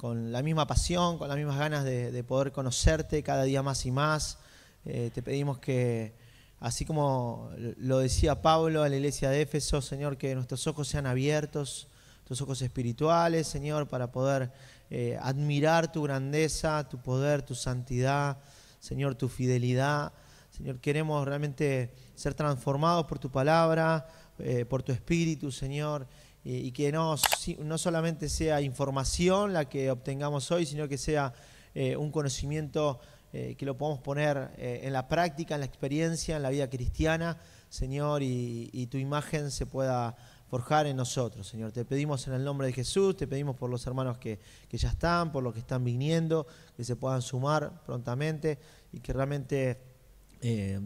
con la misma pasión, con las mismas ganas de, poder conocerte cada día más y más. Eh, te pedimos que, así como lo decía Pablo a la iglesia de Éfeso, Señor, que nuestros ojos sean abiertos, tus ojos espirituales, Señor, para poder eh, admirar tu grandeza, tu poder, tu santidad, Señor, tu fidelidad. Señor, queremos realmente ser transformados por tu palabra, eh, por tu espíritu, Señor eh, y que no, no solamente sea información la que obtengamos hoy, sino que sea eh, un conocimiento eh, que lo podamos poner en la práctica, en la experiencia, en la vida cristiana, Señor, y, tu imagen se pueda forjar en nosotros, Señor. Te pedimos en el nombre de Jesús, te pedimos por los hermanos que, ya están, por los que están viniendo, que se puedan sumar prontamente y que realmente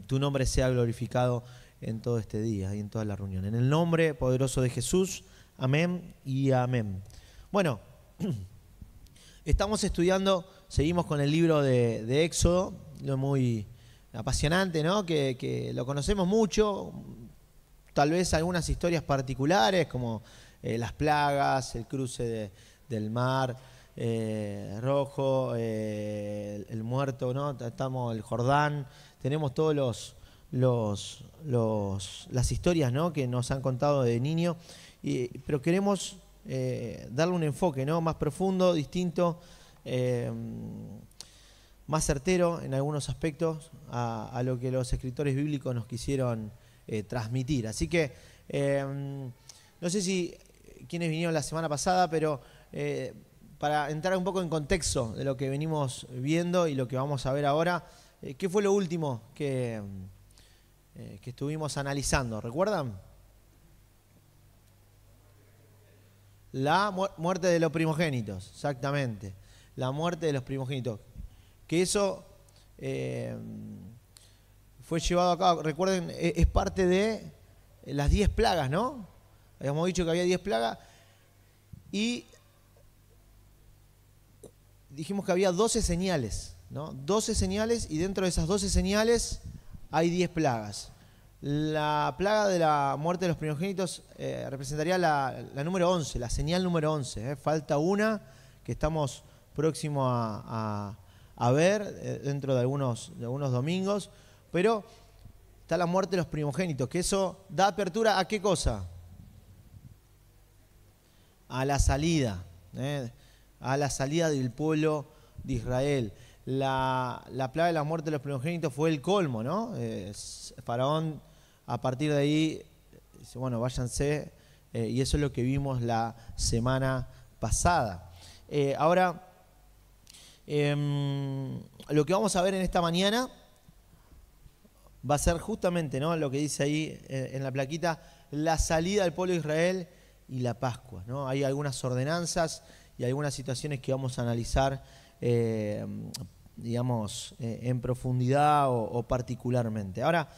tu nombre sea glorificado en todo este día y en toda la reunión. En el nombre poderoso de Jesús. Amén y amén. Bueno, estamos estudiando, seguimos con el libro de, Éxodo, lo muy apasionante, ¿no? Que, lo conocemos mucho, tal vez algunas historias particulares como eh, las plagas, el cruce del mar. Eh, rojo, eh, el, el, muerto, ¿no? Estamos el Jordán, tenemos todos los, los, las historias que nos han contado de niño, pero queremos eh, darle un enfoque ¿no? más profundo, distinto, eh, más certero en algunos aspectos a, lo que los escritores bíblicos nos quisieron eh, transmitir. Así que no sé si quienes vinieron la semana pasada, pero para entrar un poco en contexto de lo que venimos viendo y lo que vamos a ver ahora, ¿qué fue lo último que eh, que estuvimos analizando. ¿Recuerdan? La muerte de los primogénitos, exactamente. La muerte de los primogénitos. Que eso eh, fue llevado a cabo, recuerden, e-, es parte de las 10 plagas, ¿no? Habíamos dicho que había 10 plagas y dijimos que había 12 señales, ¿no? 12 señales y dentro de esas 12 señales hay 10 plagas. La plaga de la muerte de los primogénitos eh, representaría la, número 11, la señal número 11. Eh. Falta una que estamos próximos a, ver eh, dentro de algunos domingos, pero está la muerte de los primogénitos, que eso da apertura a qué cosa? A la salida, a la salida del pueblo de Israel la, la, plaga de la muerte de los primogénitos fue el colmo, ¿no? faraón, a partir de ahí, dice, bueno, váyanse, eh, y eso es lo que vimos la semana pasada. Eh, ahora, em, lo que vamos a ver en esta mañana va a ser justamente ¿no? lo que dice ahí eh, en la plaquita, la salida del pueblo de Israel y la Pascua. ¿no? Hay algunas ordenanzas y algunas situaciones que vamos a analizar digamos, eh, en profundidad o, particularmente. Ahora,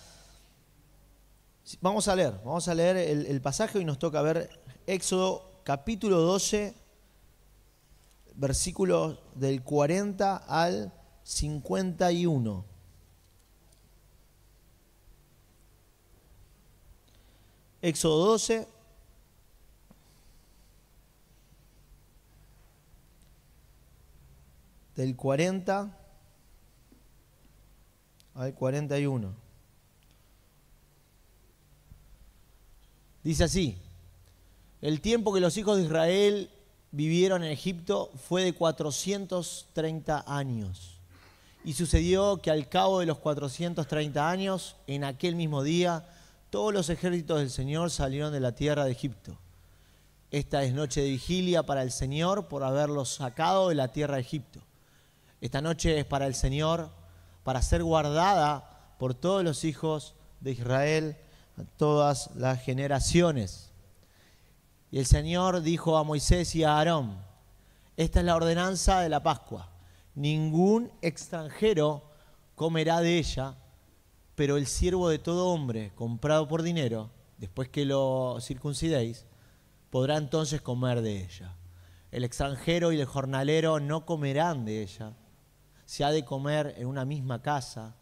vamos a leer, vamos a leer el, el pasaje y nos toca ver Éxodo capítulo 12, versículos del 40 al 51. Éxodo 12. Del 40 al 41. Dice así, el tiempo que los hijos de Israel vivieron en Egipto fue de 430 años. Y sucedió que al cabo de los 430 años, en aquel mismo día, todos los ejércitos del Señor salieron de la tierra de Egipto. Esta es noche de vigilia para el Señor por haberlos sacado de la tierra de Egipto. Esta noche es para el Señor para ser guardada por todos los hijos de Israel, a todas las generaciones. Y el Señor dijo a Moisés y a Aarón, esta es la ordenanza de la Pascua, ningún extranjero comerá de ella, pero el siervo de todo hombre comprado por dinero, después que lo circuncidéis, podrá entonces comer de ella. El extranjero y el jornalero no comerán de ella se ha de comer en una misma casa,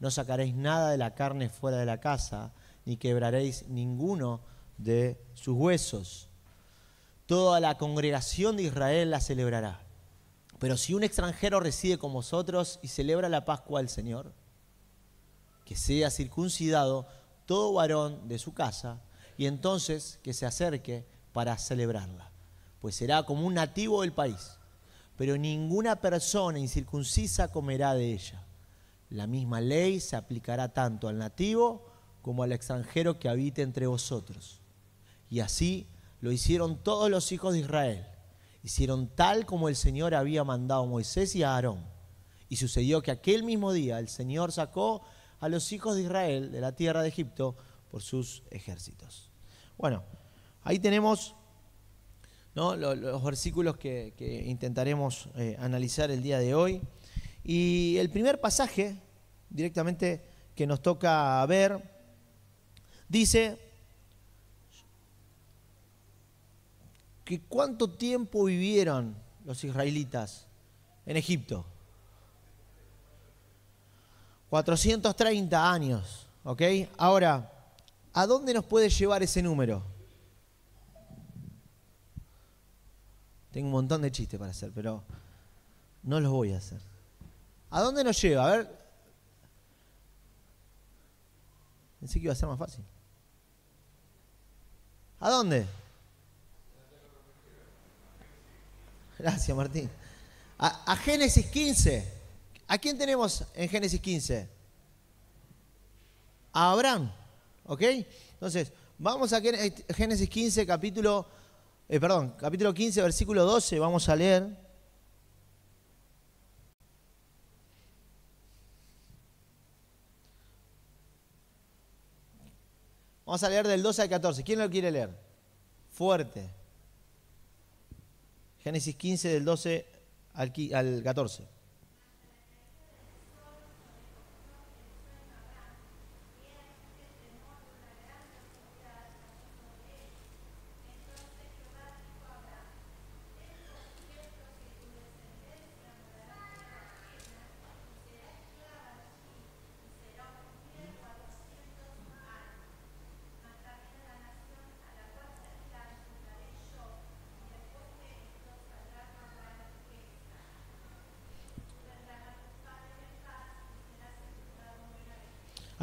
no sacaréis nada de la carne fuera de la casa, ni quebraréis ninguno de sus huesos. Toda la congregación de Israel la celebrará. Pero si un extranjero reside con vosotros y celebra la Pascua del Señor, que sea circuncidado todo varón de su casa, y entonces que se acerque para celebrarla, pues será como un nativo del país pero ninguna persona incircuncisa comerá de ella. La misma ley se aplicará tanto al nativo como al extranjero que habite entre vosotros. Y así lo hicieron todos los hijos de Israel. Hicieron tal como el Señor había mandado a Moisés y a Aarón. Y sucedió que aquel mismo día el Señor sacó a los hijos de Israel de la tierra de Egipto por sus ejércitos. Bueno, ahí tenemos los, versículos que, intentaremos eh, analizar el día de hoy. Y el primer pasaje, directamente que nos toca ver, dice que cuánto tiempo vivieron los israelitas en Egipto. 430 años, ¿ok? Ahora, ¿a dónde nos puede llevar ese número? Tengo un montón de chistes para hacer, pero no los voy a hacer. ¿A dónde nos lleva? A ver. Pensé que iba a ser más fácil. ¿A dónde? Gracias, Martín. A, Génesis 15. ¿A quién tenemos en Génesis 15? A Abraham. ¿Ok? Entonces, vamos a Génesis 15, capítulo eh, perdón, capítulo 15, versículo 12, vamos a leer. Vamos a leer del 12 al 14. ¿Quién lo quiere leer? Fuerte. Génesis 15 del 12 al 14.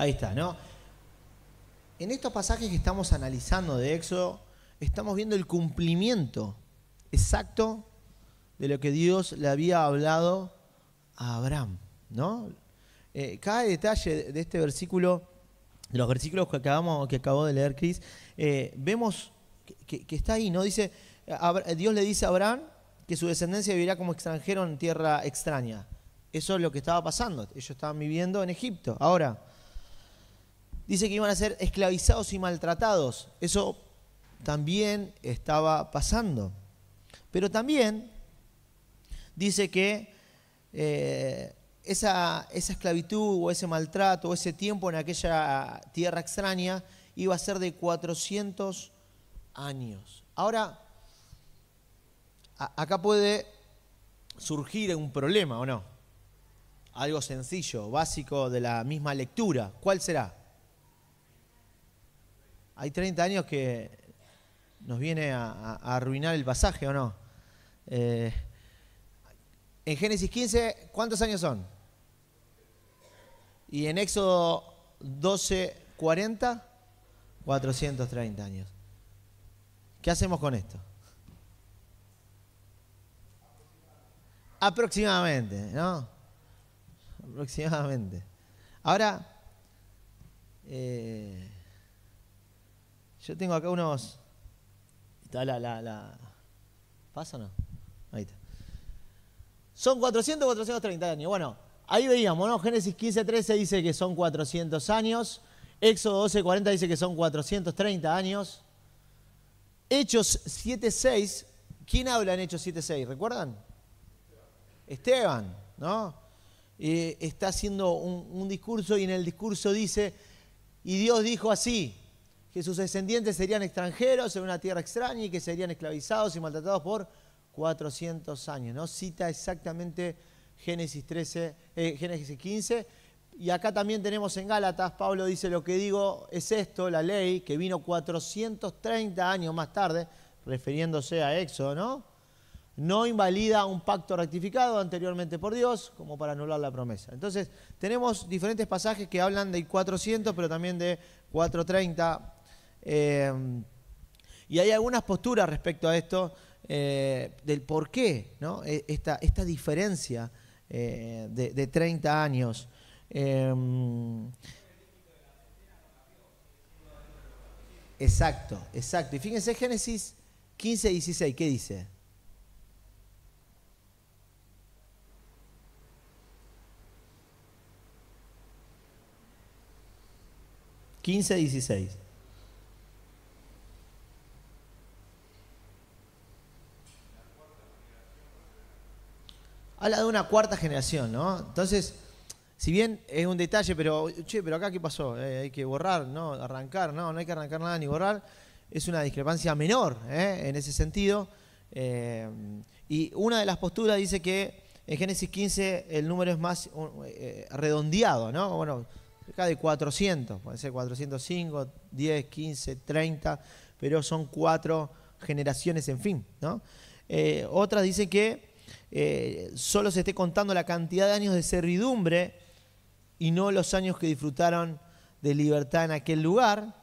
Ahí está, ¿no? En estos pasajes que estamos analizando de Éxodo, estamos viendo el cumplimiento exacto de lo que Dios le había hablado a Abraham, ¿no? Eh, cada detalle de este versículo, de los versículos que, acabamos, que acabó de leer Cris eh, vemos que, está ahí, ¿no? Dice, Dios le dice a Abraham que su descendencia vivirá como extranjero en tierra extraña. Eso es lo que estaba pasando. Ellos estaban viviendo en Egipto. Ahora, dice que iban a ser esclavizados y maltratados. Eso también estaba pasando. Pero también dice que eh, esa, esclavitud o ese maltrato o ese tiempo en aquella tierra extraña iba a ser de 400 años. Ahora, acá puede surgir un problema o no. Algo sencillo, básico de la misma lectura. ¿Cuál será? hay 30 años que nos viene a, arruinar el pasaje, ¿o no? Eh, en Génesis 15, ¿cuántos años son? Y en Éxodo 12, 40, 430 años. ¿Qué hacemos con esto? Aproximadamente, ¿no? Aproximadamente. Ahora, eh, yo tengo acá unos. Está la, la, la. ¿Pasa no? Ahí está. Son 400, 430 años. Bueno, ahí veíamos, ¿no? Génesis 15, 13 dice que son 400 años. Éxodo 12, 40 dice que son 430 años. Hechos 7, 6. ¿Quién habla en Hechos 7, 6? ¿Recuerdan? Esteban, ¿no? Eh, está haciendo un discurso y en el discurso dice, y Dios dijo así, que sus descendientes serían extranjeros en una tierra extraña y que serían esclavizados y maltratados por 400 años. ¿no? Cita exactamente Génesis, 13, 15. Eh, y acá también tenemos en Gálatas, Pablo dice, lo que digo es esto, la ley, que vino 430 años más tarde, refiriéndose a Éxodo, ¿no? No invalida un pacto rectificado anteriormente por Dios como para anular la promesa. Entonces, tenemos diferentes pasajes que hablan de 400, pero también de 430 Em, y hay algunas posturas respecto a esto, eh, del por qué, ¿no? E, esta, esta diferencia eh, de, 30 años. Em, exacto, exacto. Y fíjense Génesis 15 16, ¿qué dice? 15.16 dieciséis. habla de una cuarta generación, ¿no? Entonces, si bien es un detalle, pero, che, pero acá qué pasó, eh, hay que borrar, ¿no? Arrancar, no, no hay que arrancar nada ni borrar. Es una discrepancia menor ¿eh? en ese sentido. Eh, y una de las posturas dice que en Génesis 15 el número es más redondeado, ¿no? Bueno, cerca de 400, puede ser 405, 10, 15, 30, pero son cuatro generaciones, en fin, ¿no? otras dicen que eh, solo se esté contando la cantidad de años de servidumbre y no los años que disfrutaron de libertad en aquel lugar,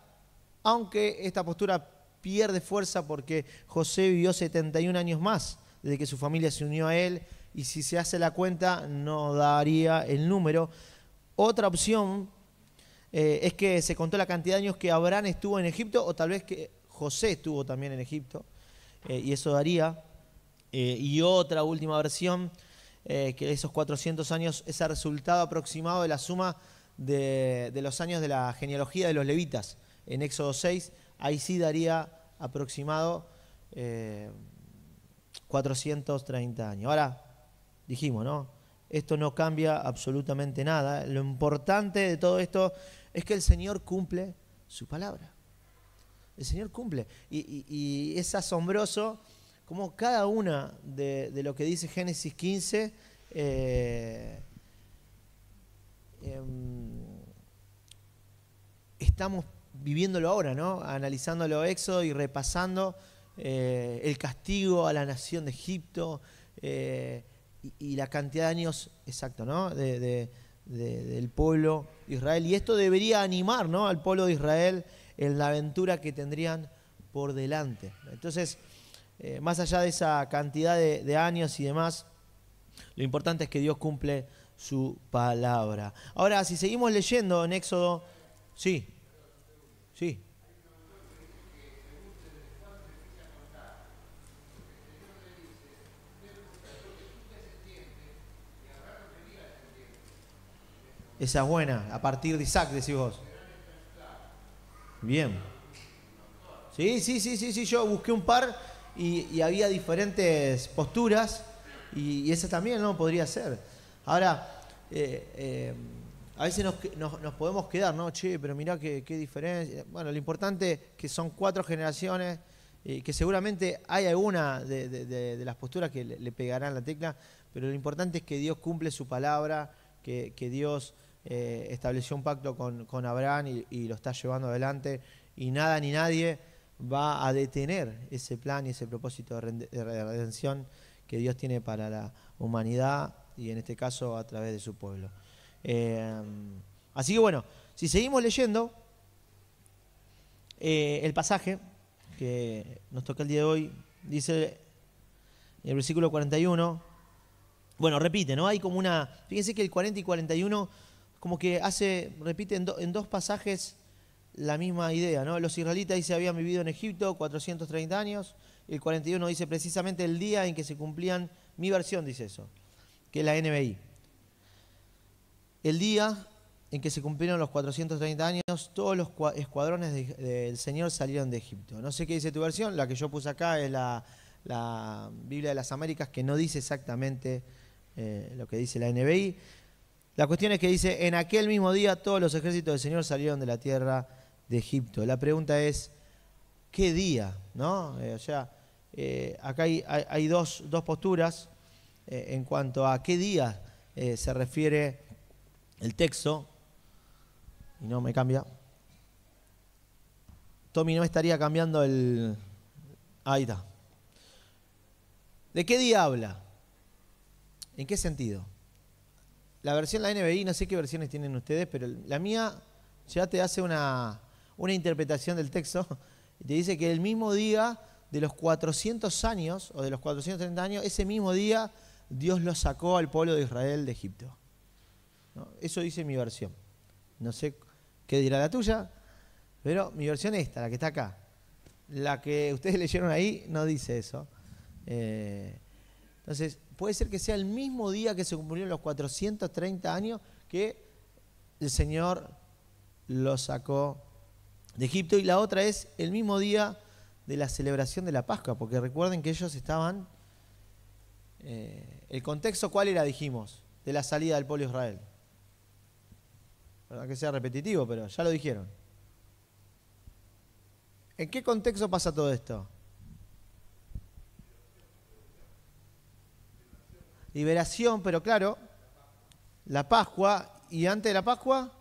aunque esta postura pierde fuerza porque José vivió 71 años más desde que su familia se unió a él y si se hace la cuenta no daría el número. Otra opción eh, es que se contó la cantidad de años que Abraham estuvo en Egipto o tal vez que José estuvo también en Egipto eh, y eso daría eh, y otra última versión, eh, que esos 400 años es el resultado aproximado de la suma de, los años de la genealogía de los levitas en Éxodo 6, ahí sí daría aproximado 430 eh, años. Ahora, dijimos, ¿no? Esto no cambia absolutamente nada. Lo importante de todo esto es que el Señor cumple su palabra. El Señor cumple. y es asombroso como cada una de, lo que dice Génesis 15 eh, em, estamos viviéndolo ahora, ¿no? Analizándolo Éxodo y repasando eh, el castigo a la nación de Egipto eh, y, la cantidad de años exacto, del pueblo de Israel. Y esto debería animar al pueblo de Israel en la aventura que tendrían por delante. Entonces, eh, más allá de esa cantidad de, años y demás, lo importante es que Dios cumple su palabra. Ahora, si seguimos leyendo en Éxodo, sí, sí. Esa es buena, a partir de Isaac, decís vos. Bien. Sí, sí, sí, sí, sí, yo busqué un par y, había diferentes posturas y, esa también no podría ser. Ahora, eh, eh, a veces nos, podemos quedar, ¿no? Che, pero mirá qué, diferencia. Bueno, lo importante es que son cuatro generaciones y que seguramente hay alguna de, las posturas que le, pegarán la tecla, pero lo importante es que Dios cumple su palabra, que, Dios eh, estableció un pacto con, Abraham y, lo está llevando adelante, y nada ni nadie va a detener ese plan y ese propósito de redención que Dios tiene para la humanidad y en este caso a través de su pueblo. Eh, así que bueno, si seguimos leyendo eh, el pasaje que nos toca el día de hoy, dice en el versículo 41, bueno, repite, ¿no? Hay como una, fíjense que el 40 y 41 como que hace, repite en dos pasajes la misma idea, ¿no? Los israelitas dice habían vivido en Egipto 430 años, el 41 dice precisamente el día en que se cumplían, mi versión dice eso, que es la NBI. El día en que se cumplieron los 430 años, todos los escuadrones del Señor salieron de Egipto. No sé qué dice tu versión, la que yo puse acá es la, Biblia de las Américas, que no dice exactamente eh, lo que dice la NBI. La cuestión es que dice, en aquel mismo día todos los ejércitos del Señor salieron de la tierra de Egipto. La pregunta es, ¿qué día? ¿No? Eh, o sea, eh, acá hay, dos, posturas eh, en cuanto a qué día se refiere el texto. Y no me cambia. Tommy no estaría cambiando el... Ahí está. ¿De qué día habla? ¿En qué sentido? La versión, la NBI, no sé qué versiones tienen ustedes, pero la mía ya te hace una, una interpretación del texto y te dice que el mismo día de los 400 años o de los 430 años, ese mismo día Dios lo sacó al pueblo de Israel de Egipto. Eso dice mi versión. No sé qué dirá la tuya, pero mi versión es esta, la que está acá. La que ustedes leyeron ahí no dice eso. Eh, entonces, puede ser que sea el mismo día que se cumplieron los 430 años que el Señor los sacó de Egipto y la otra es el mismo día de la celebración de la Pascua, porque recuerden que ellos estaban... Eh, ¿El contexto cuál era, dijimos, de la salida del pueblo Israel? Perdón que sea repetitivo, pero ya lo dijeron. ¿En qué contexto pasa todo esto? Liberación, pero claro, la Pascua, y antes de la Pascua,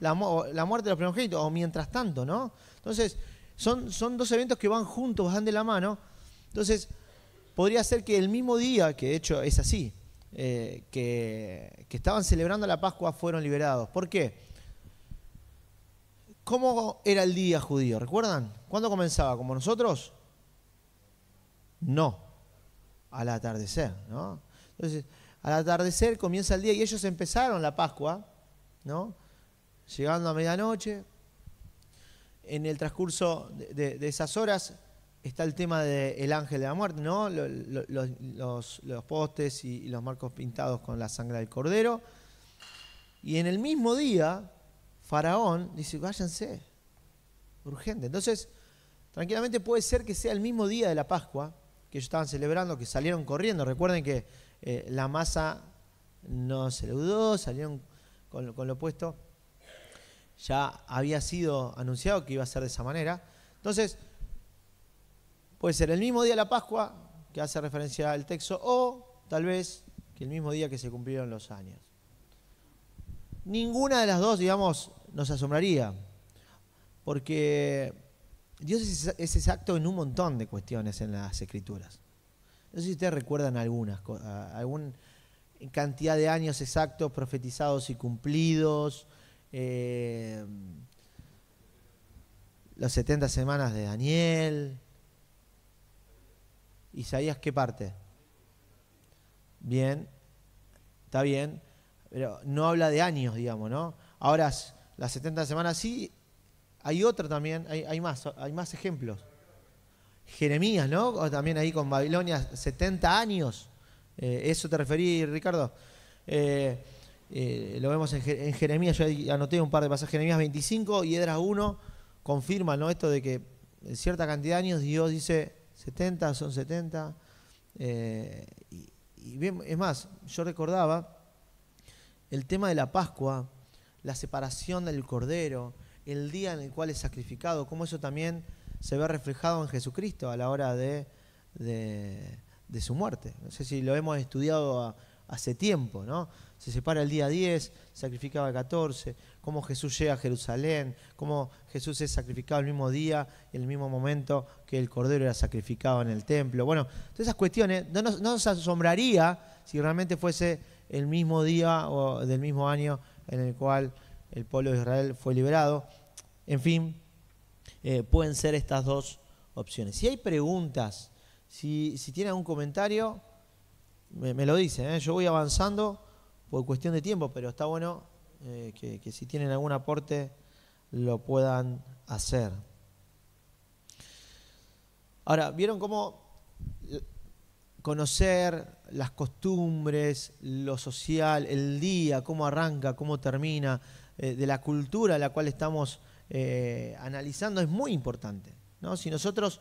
la, muerte de los primogénitos, o mientras tanto, ¿no? Entonces, son, son dos eventos que van juntos, van de la mano. Entonces, podría ser que el mismo día, que de hecho es así, eh, que, que, estaban celebrando la Pascua fueron liberados. ¿Por qué? ¿Cómo era el día judío? ¿Recuerdan? ¿Cuándo comenzaba? ¿Como nosotros? No, al atardecer, ¿no? Entonces, al atardecer comienza el día y ellos empezaron la Pascua, ¿no? llegando a medianoche. En el transcurso de, esas horas está el tema del ángel de la muerte, ¿no? Los, postes y los marcos pintados con la sangre del cordero. Y en el mismo día, Faraón dice, váyanse, urgente. Entonces, tranquilamente puede ser que sea el mismo día de la Pascua que ellos estaban celebrando, que salieron corriendo. Recuerden que eh, la masa no se leudó, salieron con, con lo puesto ya había sido anunciado que iba a ser de esa manera. Entonces, puede ser el mismo día de la Pascua, que hace referencia al texto, o tal vez que el mismo día que se cumplieron los años. Ninguna de las dos, digamos, nos asombraría, porque Dios es exacto en un montón de cuestiones en las escrituras. No sé si ustedes recuerdan algunas, alguna cantidad de años exactos profetizados y cumplidos, Em, las 70 semanas de Daniel. Isaías, ¿qué parte? Bien, está bien, pero no habla de años, digamos, ¿no? Ahora, las 70 semanas sí, hay otro también, hay, más, hay más ejemplos. Jeremías, ¿no? también ahí con Babilonia, 70 años. Eh, ¿Eso te referí, Ricardo? Eh, eh, lo vemos en, Jeremías, yo anoté un par de pasajes, Jeremías 25 y Edras 1 confirma ¿no? esto de que en cierta cantidad de años Dios dice 70, son 70. Eh, y, es más, yo recordaba el tema de la Pascua, la separación del Cordero, el día en el cual es sacrificado, cómo eso también se ve reflejado en Jesucristo a la hora de, de su muerte. No sé si lo hemos estudiado a, hace tiempo, ¿no? Se separa el día 10, sacrificaba el 14, cómo Jesús llega a Jerusalén, cómo Jesús es sacrificado el mismo día, y el mismo momento que el Cordero era sacrificado en el templo. Bueno, todas esas cuestiones, no nos, asombraría si realmente fuese el mismo día o del mismo año en el cual el pueblo de Israel fue liberado. En fin, eh, pueden ser estas dos opciones. Si hay preguntas, si, si tienen algún comentario, me, lo dicen, ¿eh? yo voy avanzando por cuestión de tiempo, pero está bueno eh, que, si tienen algún aporte lo puedan hacer. Ahora, ¿vieron cómo conocer las costumbres, lo social, el día, cómo arranca, cómo termina, eh, de la cultura la cual estamos analizando es muy importante? Si nosotros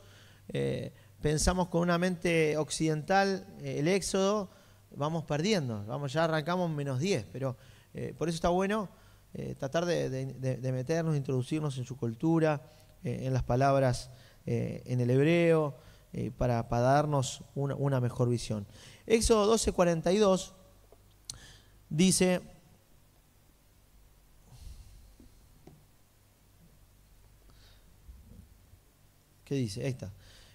pensamos con una mente occidental eh, el éxodo, vamos perdiendo, vamos, ya arrancamos menos 10, pero eh, por eso está bueno eh, tratar de, meternos, introducirnos en su cultura, en las palabras en el hebreo, para, darnos una, mejor visión. Éxodo 12:42 dice... ¿Qué dice? Ahí está.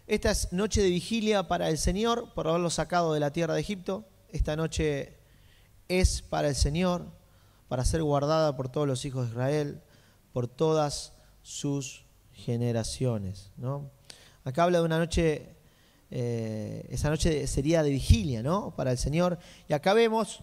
Esta es noche de vigilia para el Señor por haberlo sacado de la tierra de Egipto. Esta noche es para el Señor, para ser guardada por todos los hijos de Israel, por todas sus generaciones. ¿no? Acá habla de una noche, eh, esa noche sería de vigilia ¿no? para el Señor. Y acá vemos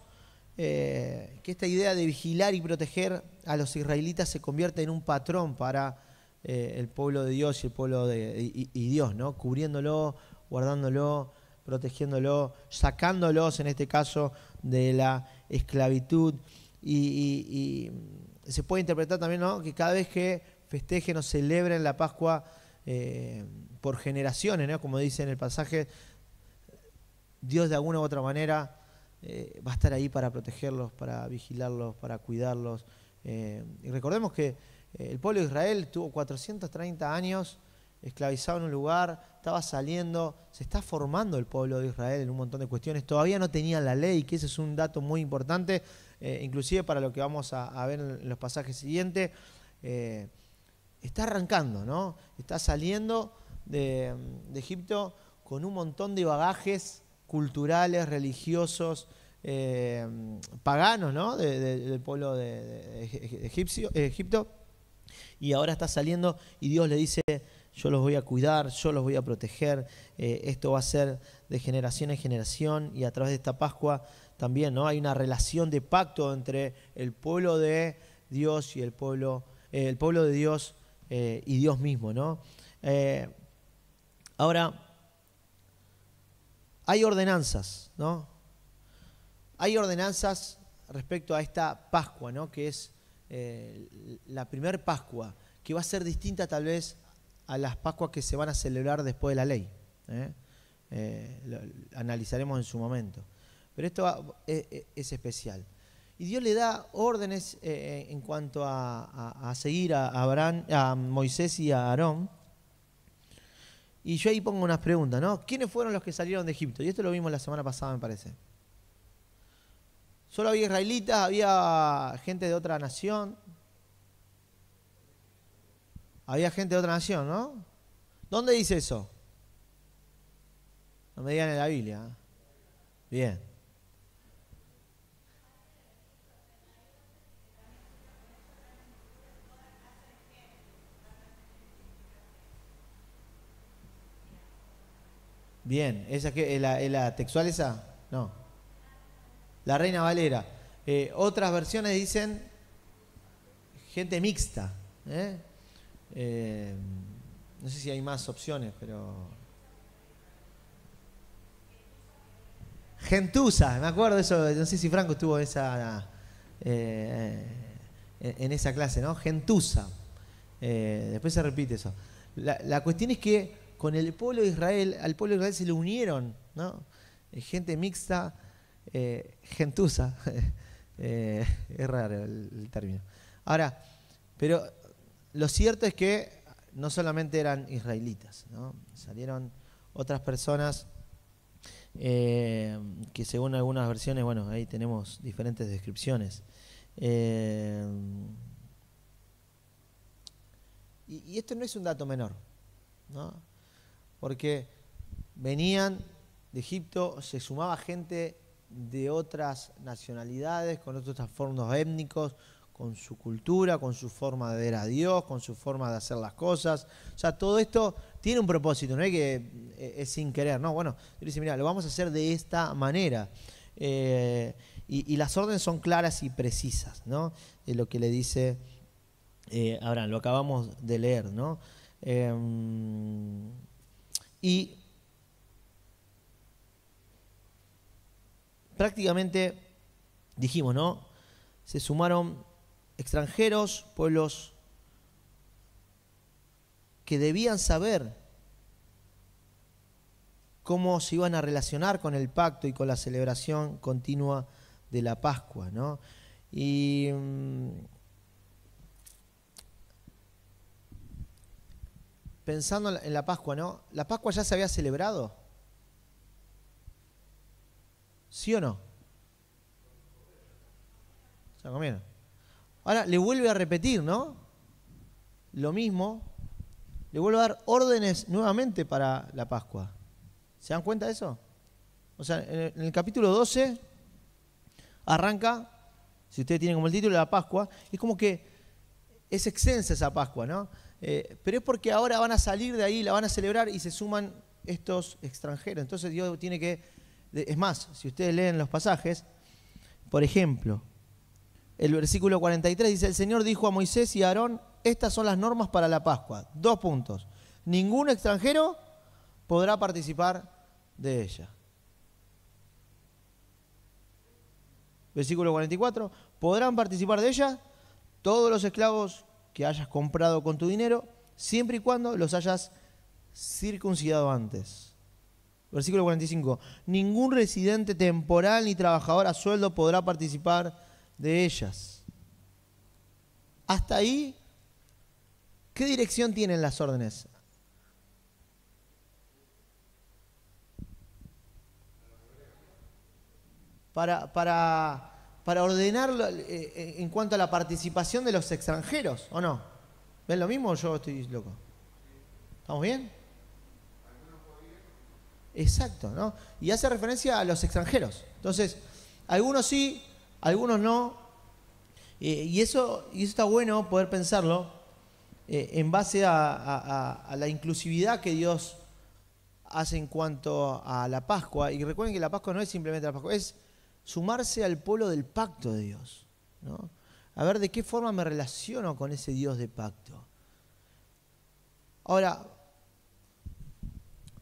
eh, que esta idea de vigilar y proteger a los israelitas se convierte en un patrón para eh, el pueblo de Dios y el pueblo de y, Dios, ¿no? Cubriéndolo, guardándolo, protegiéndolo, sacándolos en este caso de la esclavitud. Y, se puede interpretar también que cada vez que festejen o celebren la Pascua eh, por generaciones, como dice en el pasaje, Dios de alguna u otra manera eh, va a estar ahí para protegerlos, para vigilarlos, para cuidarlos. y recordemos que el pueblo de Israel tuvo 430 años esclavizado en un lugar, estaba saliendo, se está formando el pueblo de Israel en un montón de cuestiones, todavía no tenía la ley, que ese es un dato muy importante, eh, inclusive para lo que vamos a, ver en los pasajes siguientes, eh, está arrancando, ¿no? Está saliendo de, Egipto con un montón de bagajes culturales, religiosos, eh, paganos, ¿no? del pueblo de, Egipcio, Egipto y ahora está saliendo y Dios le dice, yo los voy a cuidar, yo los voy a proteger, eh, esto va a ser de generación en generación y a través de esta Pascua también, ¿no? Hay una relación de pacto entre el pueblo de Dios y el pueblo, eh, el pueblo de Dios eh, y Dios mismo, ¿no? ahora, hay ordenanzas, ¿no? Hay ordenanzas respecto a esta Pascua, ¿no? Que es eh, la primer Pascua, que va a ser distinta tal vez a las Pascuas que se van a celebrar después de la ley. ¿eh? Eh, lo, analizaremos en su momento. Pero esto es, especial. Y Dios le da órdenes en cuanto a, seguir a, a Moisés y a Aarón. Y yo ahí pongo unas preguntas, ¿no? ¿Quiénes fueron los que salieron de Egipto? Y esto lo vimos la semana pasada, me parece. Solo había israelitas, había gente de otra nación. Había gente de otra nación, ¿no? ¿Dónde dice eso? No me digan en la Biblia. ¿eh? Bien. Bien, esa que, la, la textual esa, no la Reina Valera. Eh, otras versiones dicen gente mixta. ¿eh? Eh, no sé si hay más opciones, pero. gentusa, me acuerdo eso, no sé si Franco estuvo en esa, en esa clase, ¿no? Gentuza. después se repite eso. La, la, cuestión es que con el pueblo de Israel, al pueblo de Israel se le unieron, ¿no? Gente mixta, gentusa eh, gentuza. Eh, es raro el, término. Ahora, pero lo cierto es que no solamente eran israelitas, salieron otras personas eh, que según algunas versiones, bueno, ahí tenemos diferentes descripciones. y, esto no es un dato menor, porque venían de Egipto, se sumaba gente de otras nacionalidades, con otros trastornos étnicos, con su cultura, con su forma de ver a Dios, con su forma de hacer las cosas. O sea, todo esto tiene un propósito, no es que eh, es sin querer, no, bueno, dice, mira, lo vamos a hacer de esta manera. Eh, y, las órdenes son claras y precisas, ¿no? De lo que le dice eh, Abraham, lo acabamos de leer, ¿no? Em, y prácticamente, dijimos, ¿no? Se sumaron extranjeros, pueblos que debían saber cómo se iban a relacionar con el pacto y con la celebración continua de la Pascua, ¿no? Y mm, pensando en la Pascua, ¿no? La Pascua ya se había celebrado ¿Sí o no? Se comieron. Ahora le vuelve a repetir, ¿no? Lo mismo. Le vuelve a dar órdenes nuevamente para la Pascua. ¿Se dan cuenta de eso? O sea, en el capítulo 12 arranca, si ustedes tienen como el título, la Pascua. Es como que es extensa esa Pascua, ¿no? Eh, pero es porque ahora van a salir de ahí, la van a celebrar y se suman estos extranjeros. Entonces Dios tiene que es más, si ustedes leen los pasajes, por ejemplo, el versículo 43 dice, el Señor dijo a Moisés y a Aarón, estas son las normas para la Pascua. Dos puntos. Ningún extranjero podrá participar de ella. Versículo 44. Podrán participar de ella todos los esclavos que hayas comprado con tu dinero, siempre y cuando los hayas circuncidado antes. Versículo 45. Ningún residente temporal ni trabajador a sueldo podrá participar de ellas. Hasta ahí, ¿qué dirección tienen las órdenes? Para, para, para ordenarlo eh, eh, en cuanto a la participación de los extranjeros, ¿o no? ¿Ven lo mismo o yo estoy loco? ¿Estamos bien? Exacto, ¿no? Y hace referencia a los extranjeros. Entonces, algunos sí, algunos no. Eh, y, eso, y está bueno poder pensarlo eh, en base a, la inclusividad que Dios hace en cuanto a la Pascua. Y recuerden que la Pascua no es simplemente la Pascua, es sumarse al pueblo del pacto de Dios. ¿no? A ver de qué forma me relaciono con ese Dios de pacto. Ahora,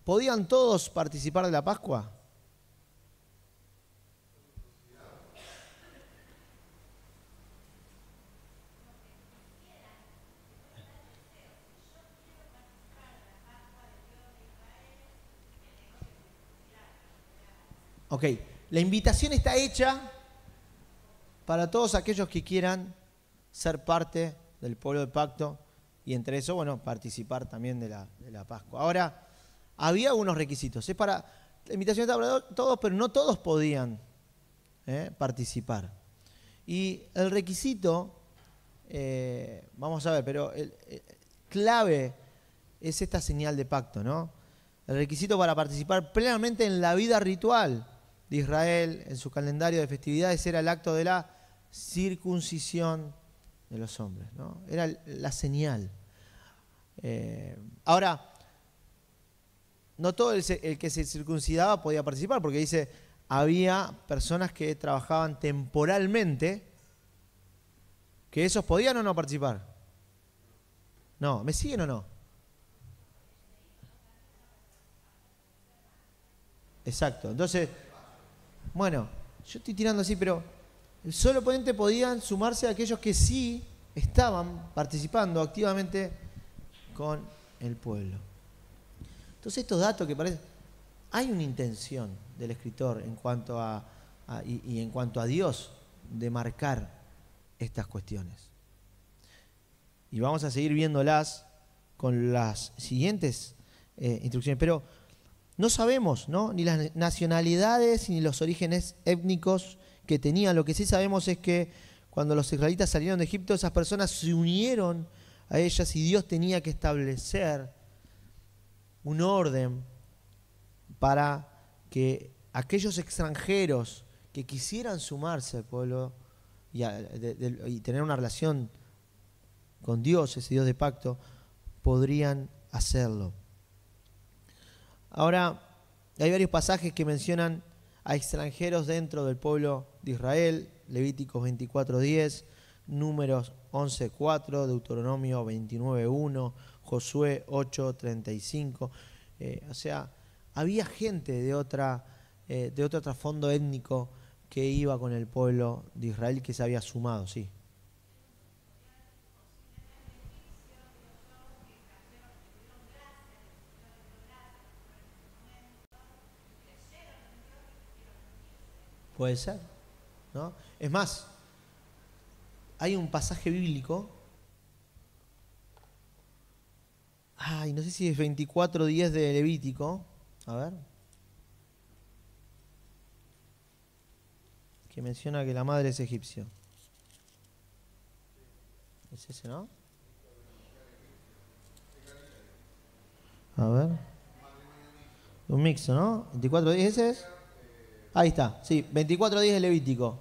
¿Podían todos participar de la Pascua? Ok, la invitación está hecha para todos aquellos que quieran ser parte del pueblo de pacto y entre eso, bueno, participar también de la, de la Pascua. Ahora, había unos requisitos. Es para la invitación estaba para todos, pero no todos podían ¿eh? participar. Y el requisito, eh, vamos a ver, pero clave es esta señal de pacto, ¿no? El requisito para participar plenamente en la vida ritual de Israel, en su calendario de festividades, era el acto de la circuncisión de los hombres, ¿no? Era la señal. Eh, ahora, no todo el, el, que se circuncidaba podía participar, porque dice, había personas que trabajaban temporalmente, que esos podían o no participar. No, ¿me siguen o no? Exacto, entonces, bueno, yo estoy tirando así, pero el solo ponente podían sumarse a aquellos que sí estaban participando activamente con el pueblo. Entonces estos datos que parece hay una intención del escritor en cuanto a, y, en cuanto a Dios de marcar estas cuestiones. Y vamos a seguir viéndolas con las siguientes eh, instrucciones. Pero no sabemos, ¿no? Ni las nacionalidades ni los orígenes étnicos que tenían. Lo que sí sabemos es que cuando los israelitas salieron de Egipto, esas personas se unieron a ellas y Dios tenía que establecer un orden para que aquellos extranjeros que quisieran sumarse al pueblo y, tener una relación con Dios, ese Dios de pacto, podrían hacerlo. Ahora, hay varios pasajes que mencionan a extranjeros dentro del pueblo de Israel, Levíticos 24.10, Números 11.4, Deuteronomio 29.1, Josué 8:35. Eh, o sea, había gente de, otra, eh, de otro trasfondo étnico que iba con el pueblo de Israel que se había sumado, sí. Puede ser. ¿no? Es más, hay un pasaje bíblico Ay, no sé si es 24 días de Levítico. A ver. Que menciona que la madre es egipcia. ¿Es ese, no? A ver. Un mixo, ¿no? 24.10 ese es. Ahí está, sí, 24.10 de Levítico.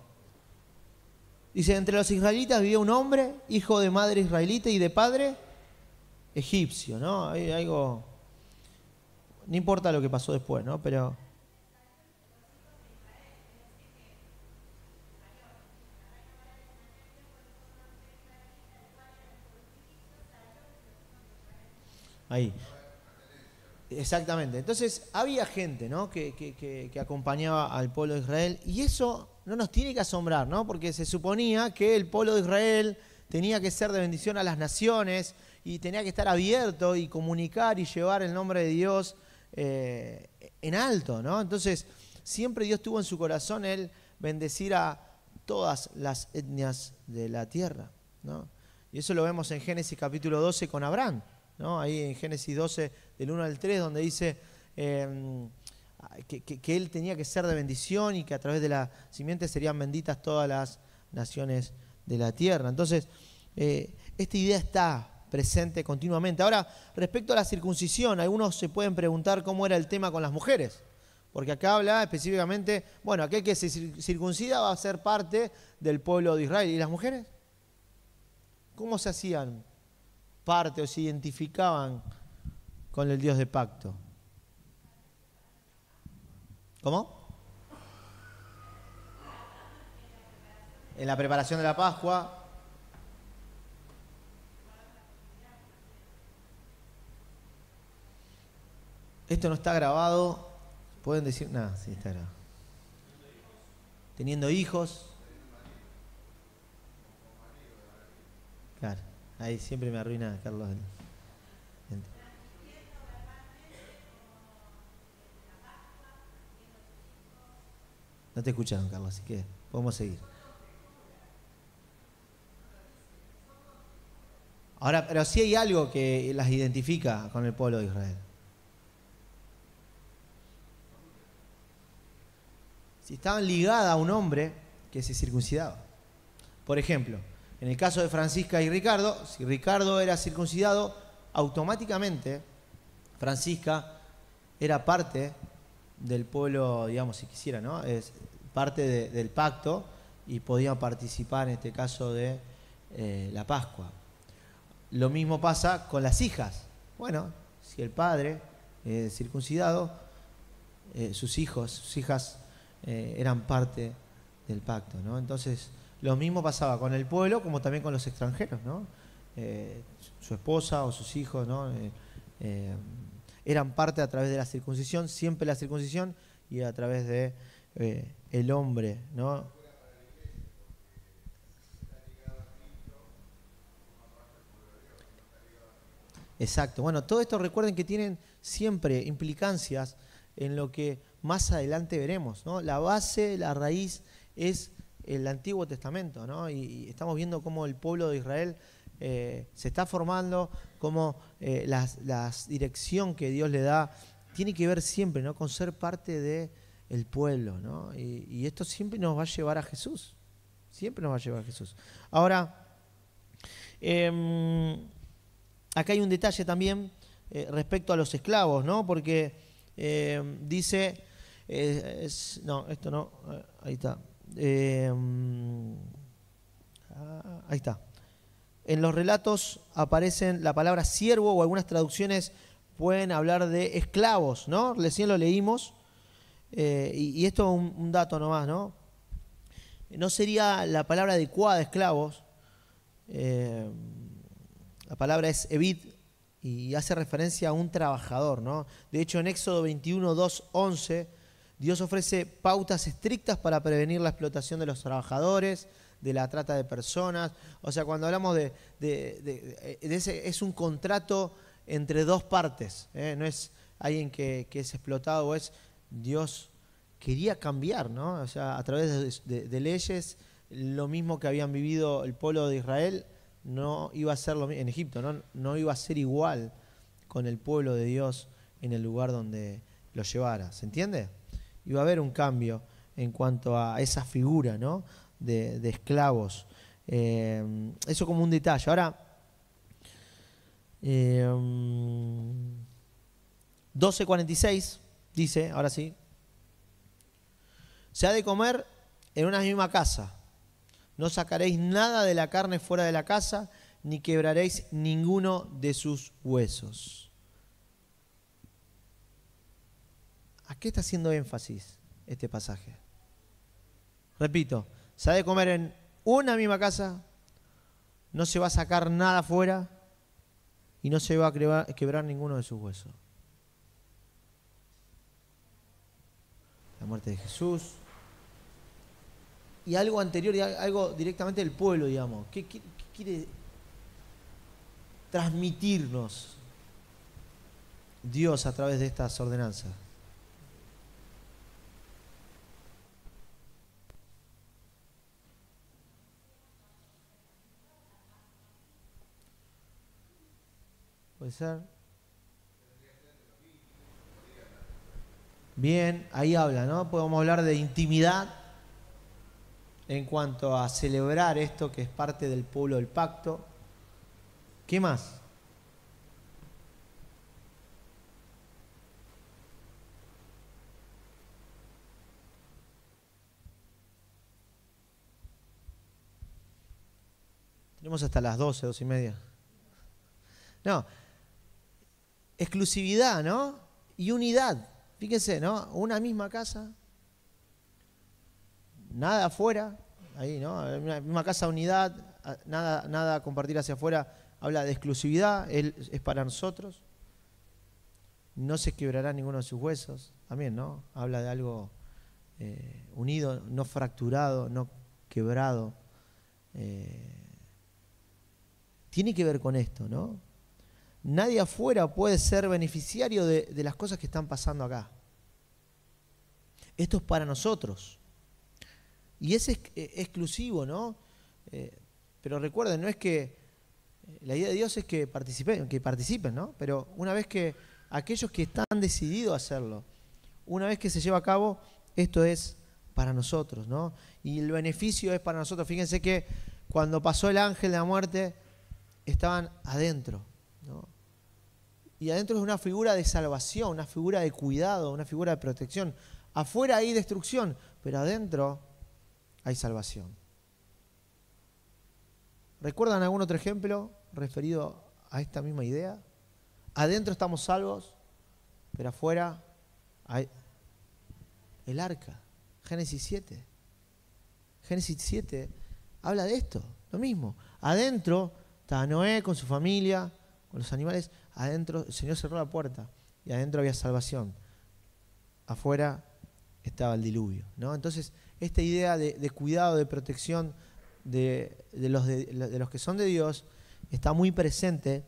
Dice, entre los israelitas vivió un hombre, hijo de madre israelita y de padre egipcio, ¿no? Hay algo. No importa lo que pasó después, ¿no? Pero. Ahí. Exactamente. Entonces había gente ¿no? que, acompañaba al pueblo de Israel y eso no nos tiene que asombrar, ¿no? porque se suponía que el pueblo de Israel tenía que ser de bendición a las naciones y tenía que estar abierto y comunicar y llevar el nombre de Dios eh, en alto, ¿no? Entonces, siempre Dios tuvo en su corazón el bendecir a todas las etnias de la tierra, ¿no? Y eso lo vemos en Génesis capítulo 12 con Abraham, ¿no? Ahí en Génesis 12, del 1 al 3, donde dice... Em, que, que, él tenía que ser de bendición y que a través de la simiente serían benditas todas las naciones de la tierra. Entonces, eh, esta idea está presente continuamente. Ahora, respecto a la circuncisión, algunos se pueden preguntar cómo era el tema con las mujeres, porque acá habla específicamente, bueno, aquel que se circuncida va a ser parte del pueblo de Israel. ¿Y las mujeres? ¿Cómo se hacían parte o se identificaban con el Dios de pacto? ¿Cómo? en la preparación de la Pascua. Esto no está grabado. Pueden decir, nada, sí está grabado. Teniendo hijos. Claro, ahí siempre me arruina Carlos. No te escucharon, Carlos, así que podemos seguir. Ahora, pero sí hay algo que las identifica con el pueblo de Israel. Si estaban ligadas a un hombre que se circuncidaba. Por ejemplo, en el caso de Francisca y Ricardo, si Ricardo era circuncidado, automáticamente Francisca era parte del pueblo, digamos, si quisiera, ¿no? Es parte del pacto y podía participar en este caso de eh, la Pascua. Lo mismo pasa con las hijas. Bueno, si el padre es eh, circuncidado, eh, sus hijos, sus hijas eh, eran parte del pacto, ¿no? Entonces, lo mismo pasaba con el pueblo como también con los extranjeros, ¿no? su esposa o sus hijos, ¿no? eran parte a través de la circuncisión, siempre la circuncisión y a través de el hombre, ¿no? Exacto. Bueno, todo esto recuerden que tienen siempre implicancias en lo que más adelante veremos. ¿no? La base, la raíz es el Antiguo Testamento, ¿no? y, estamos viendo cómo el pueblo de Israel eh, se está formando, cómo eh, la dirección que Dios le da tiene que ver siempre ¿no? con ser parte del pueblo. ¿no? Y, esto siempre nos va a llevar a Jesús, siempre nos va a llevar a Jesús. Ahora, em, Acá hay un detalle también eh, respecto a los esclavos, ¿no? Porque eh, dice, eh, no, esto no, ahí está. Ah, ahí está. En los relatos aparecen la palabra siervo o algunas traducciones pueden hablar de esclavos, ¿no? Recién lo leímos. y, esto es un, dato nomás, ¿no? No sería la palabra adecuada esclavos, eh, la palabra es evit y hace referencia a un trabajador, ¿no? De hecho, en Éxodo 21, 2, 11, Dios ofrece pautas estrictas para prevenir la explotación de los trabajadores, de la trata de personas. O sea, cuando hablamos de, ese, es un contrato entre dos partes, ¿eh? no es alguien que, que, es explotado, es Dios quería cambiar, ¿no? O sea, a través de leyes, lo mismo que habían vivido el pueblo de Israel, no iba a ser lo mismo, en Egipto, ¿no? iba a ser igual con el pueblo de Dios en el lugar donde lo llevara. ¿Se entiende? Iba a haber un cambio en cuanto a esa figura ¿no? de, esclavos. Eh, eso como un detalle. Ahora, 12.46 eh, dice, ahora sí, se ha de comer en una misma casa no sacaréis nada de la carne fuera de la casa, ni quebraréis ninguno de sus huesos. ¿A qué está haciendo énfasis este pasaje? Repito, se ha de comer en una misma casa, no se va a sacar nada fuera y no se va a quebrar, quebrar ninguno de sus huesos. La muerte de Jesús, y algo anterior y algo directamente del pueblo, digamos. ¿Qué, quiere transmitirnos Dios a través de estas ordenanzas? ¿Puede ser? Bien, ahí habla, ¿no? Podemos hablar de intimidad en cuanto a celebrar esto que es parte del pueblo del pacto. ¿Qué más? Tenemos hasta las 12, 12 y media. No. Exclusividad, ¿no? Y unidad. Fíjense, ¿no? Una misma casa, nada afuera, ahí, ¿no? Una, casa unidad, nada, nada compartir hacia afuera, habla de exclusividad, es para nosotros. No se quebrará ninguno de sus huesos, también, ¿no? Habla de algo eh, unido, no fracturado, no quebrado. Eh, tiene que ver con esto, ¿no? Nadie afuera puede ser beneficiario de las cosas que están pasando acá. Esto es para nosotros. Y es eh, exclusivo, ¿no? Eh, pero recuerden, no es que eh, la idea de Dios es que participen, que participen, ¿no? Pero una vez que aquellos que están decididos a hacerlo, una vez que se lleva a cabo, esto es para nosotros, ¿no? Y el beneficio es para nosotros. Fíjense que cuando pasó el ángel de la muerte, estaban adentro, ¿no? Y adentro es una figura de salvación, una figura de cuidado, una figura de protección. Afuera hay destrucción, pero adentro hay salvación. ¿Recuerdan algún otro ejemplo referido a esta misma idea? Adentro estamos salvos, pero afuera hay el arca. Génesis 7. Génesis 7 habla de esto, lo mismo. Adentro está Noé con su familia, con los animales. Adentro el Señor cerró la puerta y adentro había salvación. Afuera estaba el diluvio. ¿no? Entonces, esta idea de, cuidado, de protección de, los que son de Dios está muy presente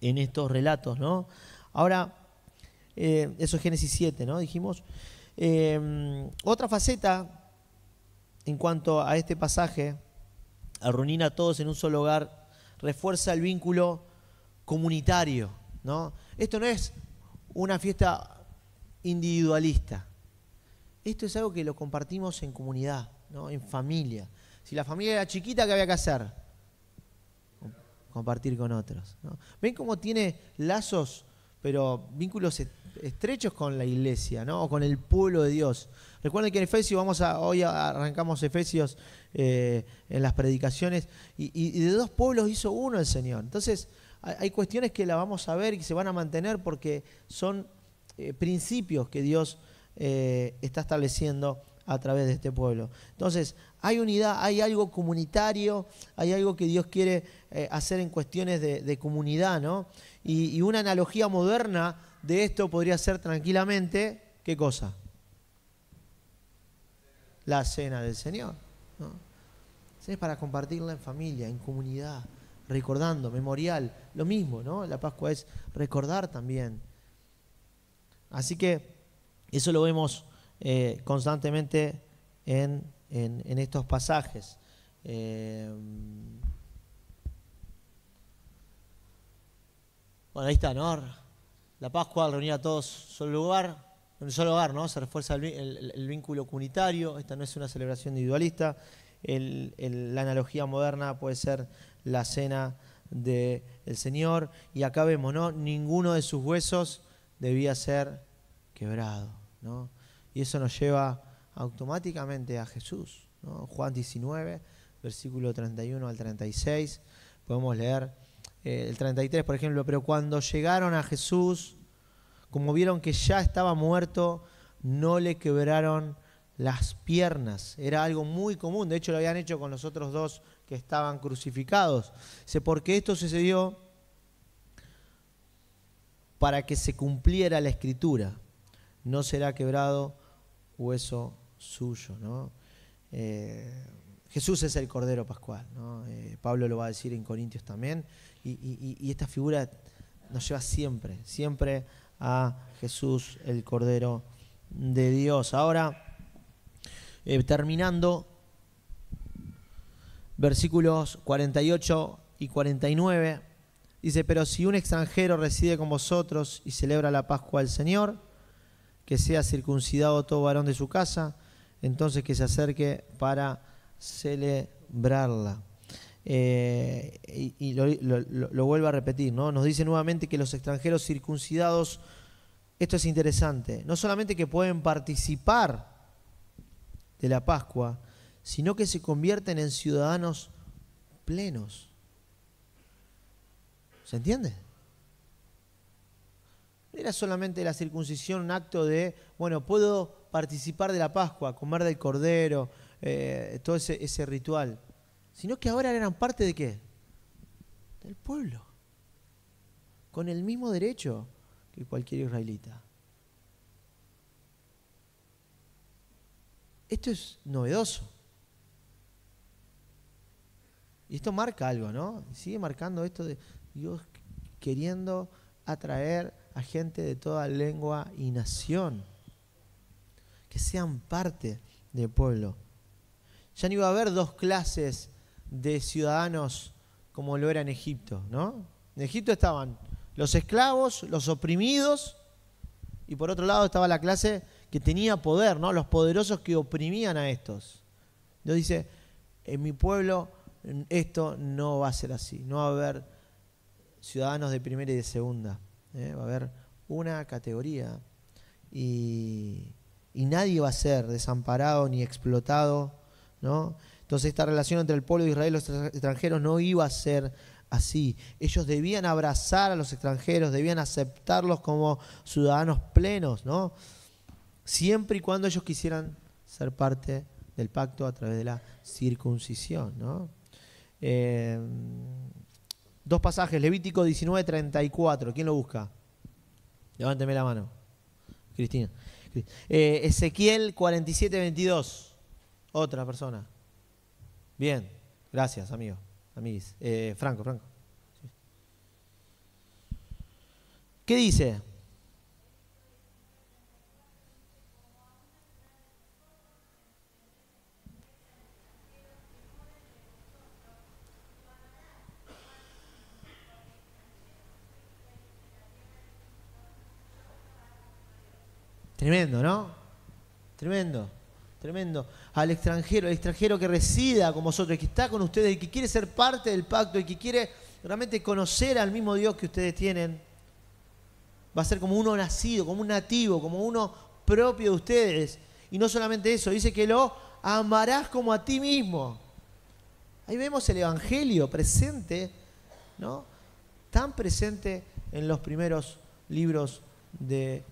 en estos relatos, Ahora, eh, eso es Génesis 7, ¿no? Dijimos. Eh, otra faceta en cuanto a este pasaje, a a todos en un solo hogar, refuerza el vínculo comunitario, ¿no? Esto no es una fiesta individualista. Esto es algo que lo compartimos en comunidad, ¿no? en familia. Si la familia era chiquita, ¿qué había que hacer? Compartir con otros. ¿Ven cómo tiene lazos, pero vínculos estrechos con la iglesia, o con el pueblo de Dios? Recuerden que en Efesios, vamos a, hoy arrancamos Efesios eh, en las predicaciones, y, de dos pueblos hizo uno el Señor. Entonces, hay, cuestiones que la vamos a ver y que se van a mantener porque son eh, principios que Dios eh, está estableciendo a través de este pueblo. Entonces, hay unidad, hay algo comunitario, hay algo que Dios quiere eh, hacer en cuestiones de, comunidad, ¿no? Y, y, una analogía moderna de esto podría ser tranquilamente, ¿qué cosa? La cena del Señor. ¿no? Es para compartirla en familia, en comunidad, recordando, memorial, lo mismo, ¿no? La Pascua es recordar también. Así que eso lo vemos eh, constantemente en, estos pasajes. Eh, bueno, ahí está, ¿no? La Pascua, reunía a todos solo lugar, en un solo hogar, ¿no? Se refuerza el, vínculo comunitario, esta no es una celebración individualista. la analogía moderna puede ser la cena del Señor. Y acá vemos, ¿no? Ninguno de sus huesos debía ser quebrado. Y eso nos lleva automáticamente a Jesús. Juan 19, versículo 31 al 36, podemos leer eh, el 33, por ejemplo, pero cuando llegaron a Jesús, como vieron que ya estaba muerto, no le quebraron las piernas. Era algo muy común, de hecho lo habían hecho con los otros dos que estaban crucificados. Dice, porque esto sucedió para que se cumpliera la escritura no será quebrado hueso suyo. ¿no? Eh, Jesús es el Cordero Pascual, ¿no? Eh, Pablo lo va a decir en Corintios también, y, esta figura nos lleva siempre, siempre a Jesús, el Cordero de Dios. Ahora, eh, terminando, versículos 48 y 49, dice, pero si un extranjero reside con vosotros y celebra la Pascua al Señor, que sea circuncidado todo varón de su casa, entonces que se acerque para celebrarla. Eh, y, lo, lo, vuelvo a repetir, ¿no? Nos dice nuevamente que los extranjeros circuncidados, esto es interesante, no solamente que pueden participar de la Pascua, sino que se convierten en ciudadanos plenos. ¿Se entiende? Era solamente la circuncisión un acto de, bueno, puedo participar de la Pascua, comer del cordero, eh, todo ese ritual. Sino que ahora eran parte de qué? Del pueblo. Con el mismo derecho que cualquier israelita. Esto es novedoso. Y esto marca algo, ¿no? Sigue marcando esto de Dios queriendo atraer a gente de toda lengua y nación, que sean parte del pueblo. Ya no iba a haber dos clases de ciudadanos como lo era en Egipto, ¿no? En Egipto estaban los esclavos, los oprimidos, y por otro lado estaba la clase que tenía poder, ¿no? Los poderosos que oprimían a estos. Dios dice, en mi pueblo esto no va a ser así, no va a haber ciudadanos de primera y de segunda. ¿eh? va a haber una categoría y, y, nadie va a ser desamparado ni explotado, ¿no? Entonces esta relación entre el pueblo de Israel y los extranjeros no iba a ser así. Ellos debían abrazar a los extranjeros, debían aceptarlos como ciudadanos plenos, ¿no? Siempre y cuando ellos quisieran ser parte del pacto a través de la circuncisión, ¿no? Eh, Dos pasajes, Levítico 19, 34. ¿Quién lo busca? Levánteme la mano. Cristina. Eh, Ezequiel 47, 22. Otra persona. Bien. Gracias, amigo. amigos. Eh, Franco, Franco. ¿Qué dice? Tremendo, ¿no? Tremendo, tremendo. Al extranjero, al extranjero que resida con vosotros, que está con ustedes, y que quiere ser parte del pacto, y que quiere realmente conocer al mismo Dios que ustedes tienen, va a ser como uno nacido, como un nativo, como uno propio de ustedes. Y no solamente eso, dice que lo amarás como a ti mismo. Ahí vemos el Evangelio presente, ¿no? Tan presente en los primeros libros de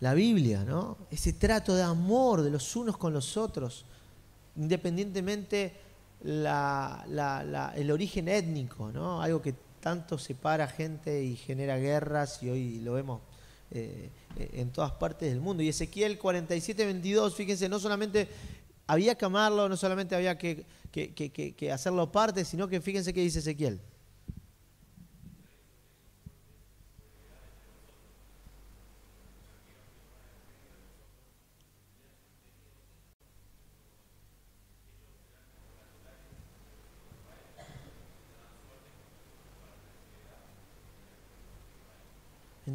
la Biblia, ¿no? Ese trato de amor de los unos con los otros, independientemente el origen étnico, ¿no? Algo que tanto separa gente y genera guerras y hoy lo vemos eh, en todas partes del mundo. Y Ezequiel 47, 22, fíjense, no solamente había que amarlo, no solamente había que, que hacerlo parte, sino que fíjense qué dice Ezequiel.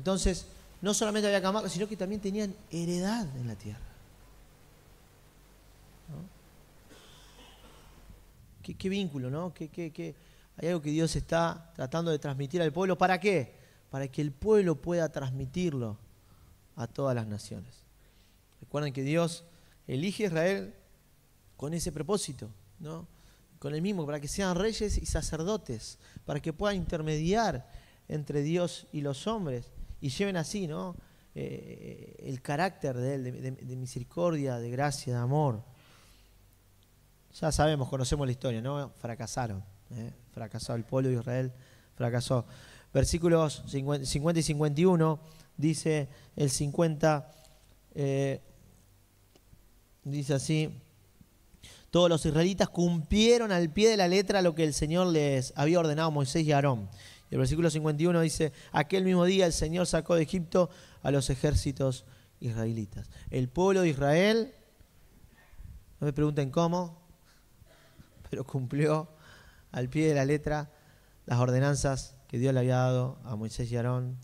Entonces, no solamente había Camargo, sino que también tenían heredad en la tierra. ¿Qué, vínculo, ¿no? Hay algo que Dios está tratando de transmitir al pueblo. ¿Para qué? Para que el pueblo pueda transmitirlo a todas las naciones. Recuerden que Dios elige a Israel con ese propósito, ¿no? Con el mismo, para que sean reyes y sacerdotes, para que puedan intermediar entre Dios y los hombres y lleven así, ¿no? Eh, el carácter de él, de, misericordia, de gracia, de amor. Ya sabemos, conocemos la historia, ¿no? Fracasaron. ¿eh? Fracasó el pueblo de Israel, fracasó. Versículos 50, y 51, dice el 50, eh, dice así. Todos los israelitas cumplieron al pie de la letra lo que el Señor les había ordenado a Moisés y Aarón el versículo 51 dice, aquel mismo día el Señor sacó de Egipto a los ejércitos israelitas. El pueblo de Israel, no me pregunten cómo, pero cumplió al pie de la letra las ordenanzas que Dios le había dado a Moisés y Aarón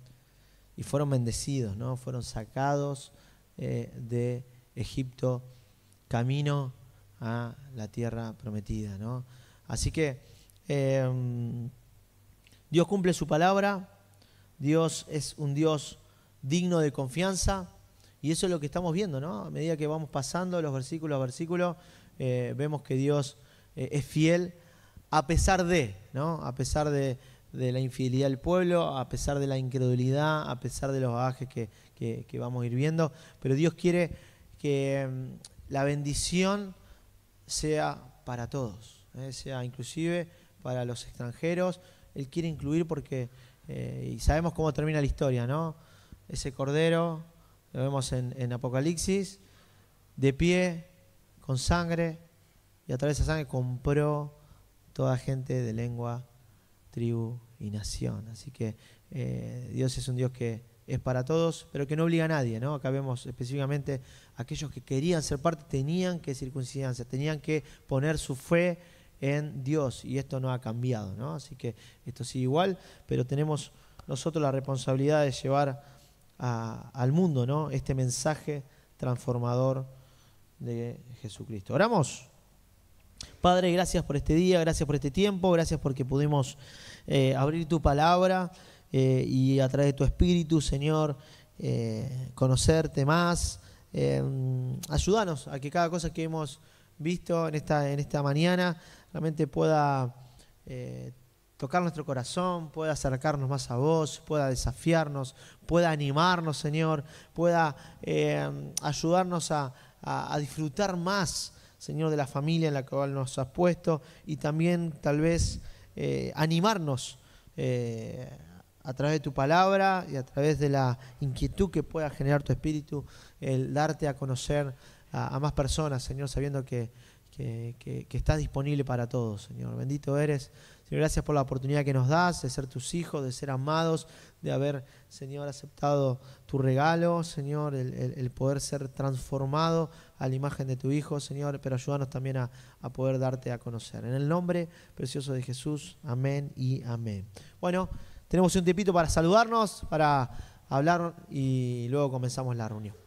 y fueron bendecidos, ¿no? fueron sacados eh, de Egipto camino a la tierra prometida. Así que... Em, Dios cumple su palabra, Dios es un Dios digno de confianza y eso es lo que estamos viendo, ¿no? A medida que vamos pasando los versículos a versículos, eh, vemos que Dios eh, es fiel a pesar de, ¿no? A pesar de, la infidelidad del pueblo, a pesar de la incredulidad, a pesar de los bagajes que, vamos a ir viendo, pero Dios quiere que mm, la bendición sea para todos, ¿eh? sea inclusive para los extranjeros, él quiere incluir porque, eh, y sabemos cómo termina la historia, ¿no? Ese cordero, lo vemos en, Apocalipsis, de pie, con sangre, y a través de esa sangre compró toda gente de lengua, tribu y nación. Así que eh, Dios es un Dios que es para todos, pero que no obliga a nadie, ¿no? Acá vemos específicamente aquellos que querían ser parte, tenían que circuncidarse, tenían que poner su fe en Dios y esto no ha cambiado, ¿no? Así que esto sigue igual, pero tenemos nosotros la responsabilidad de llevar al mundo, ¿no? Este mensaje transformador de Jesucristo. Oramos. Padre, gracias por este día, gracias por este tiempo, gracias porque pudimos eh, abrir tu palabra eh, y a través de tu espíritu, Señor, eh, conocerte más. ayúdanos a que cada cosa que hemos visto en esta, en esta mañana realmente pueda eh, tocar nuestro corazón, pueda acercarnos más a vos, pueda desafiarnos, pueda animarnos, Señor, pueda eh, ayudarnos a, disfrutar más, Señor, de la familia en la cual nos has puesto y también tal vez eh, animarnos a través de tu palabra y a través de la inquietud que pueda generar tu espíritu, el darte a conocer a más personas, Señor, sabiendo que que, estás disponible para todos, Señor. Bendito eres. Señor, gracias por la oportunidad que nos das de ser tus hijos, de ser amados, de haber, Señor, aceptado tu regalo, Señor, el, poder ser transformado a la imagen de tu Hijo, Señor, pero ayúdanos también a, a, poder darte a conocer. En el nombre precioso de Jesús, amén y amén. Bueno, tenemos un tiempito para saludarnos, para hablar y luego comenzamos la reunión.